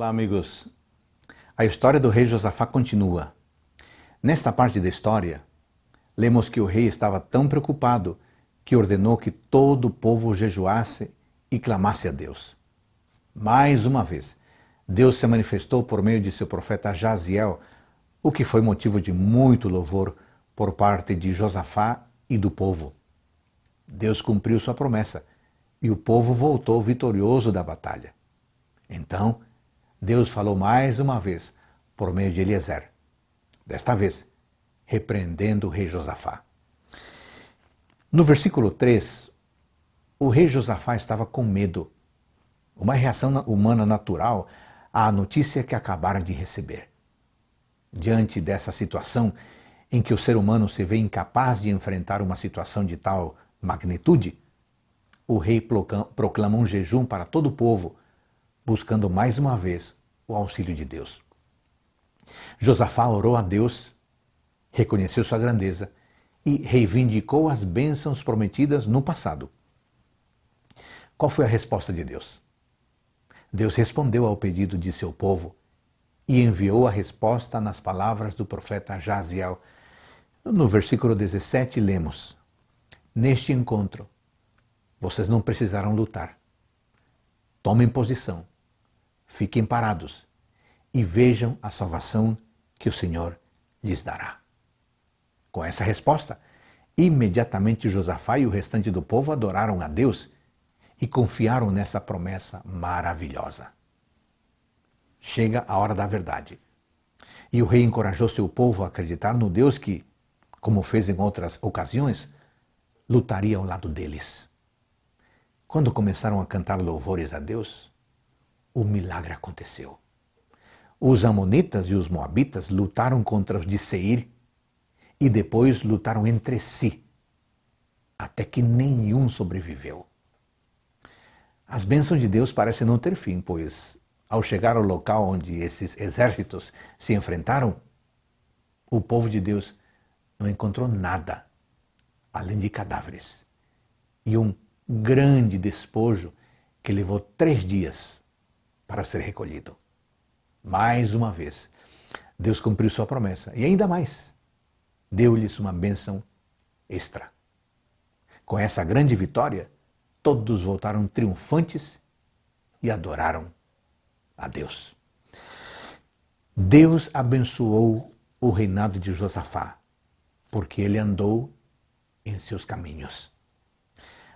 Olá, amigos. A história do rei Josafá continua. Nesta parte da história, lemos que o rei estava tão preocupado que ordenou que todo o povo jejuasse e clamasse a Deus. Mais uma vez, Deus se manifestou por meio de seu profeta Jaziel, o que foi motivo de muito louvor por parte de Josafá e do povo. Deus cumpriu sua promessa e o povo voltou vitorioso da batalha. Então, Deus falou mais uma vez por meio de Eliezer, desta vez repreendendo o rei Josafá. No versículo 3, o rei Josafá estava com medo, uma reação humana natural à notícia que acabaram de receber. Diante dessa situação em que o ser humano se vê incapaz de enfrentar uma situação de tal magnitude, o rei proclama um jejum para todo o povo buscando mais uma vez o auxílio de Deus. Josafá orou a Deus, reconheceu sua grandeza e reivindicou as bênçãos prometidas no passado. Qual foi a resposta de Deus? Deus respondeu ao pedido de seu povo e enviou a resposta nas palavras do profeta Jaziel. No versículo 17, lemos: Neste encontro, vocês não precisarão lutar. Tomem posição fiquem parados e vejam a salvação que o Senhor lhes dará. Com essa resposta, imediatamente Josafá e o restante do povo adoraram a Deus e confiaram nessa promessa maravilhosa. Chega a hora da verdade. E o rei encorajou seu povo a acreditar no Deus que, como fez em outras ocasiões, lutaria ao lado deles. Quando começaram a cantar louvores a Deus, o milagre aconteceu. Os Amonitas e os Moabitas lutaram contra os de Seir e depois lutaram entre si, até que nenhum sobreviveu. As bênçãos de Deus parecem não ter fim, pois ao chegar ao local onde esses exércitos se enfrentaram, o povo de Deus não encontrou nada além de cadáveres e um grande despojo que levou três dias para ser recolhido. Mais uma vez, Deus cumpriu sua promessa e ainda mais, deu-lhes uma bênção extra. Com essa grande vitória, todos voltaram triunfantes e adoraram a Deus. Deus abençoou o reinado de Josafá, porque ele andou em seus caminhos.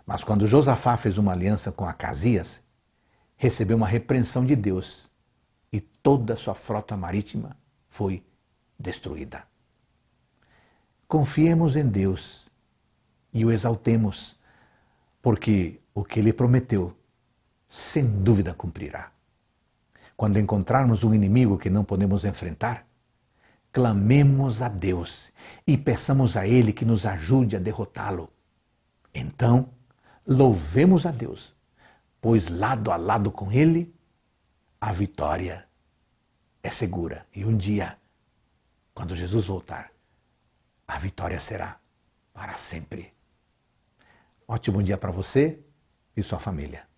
Mas quando Josafá fez uma aliança com Acasias, recebeu uma repreensão de Deus e toda a sua frota marítima foi destruída. Confiemos em Deus e o exaltemos, porque o que ele prometeu, sem dúvida cumprirá. Quando encontrarmos um inimigo que não podemos enfrentar, clamemos a Deus e peçamos a Ele que nos ajude a derrotá-lo. Então, louvemos a Deus pois lado a lado com Ele, a vitória é segura. E um dia, quando Jesus voltar, a vitória será para sempre. Ótimo dia para você e sua família.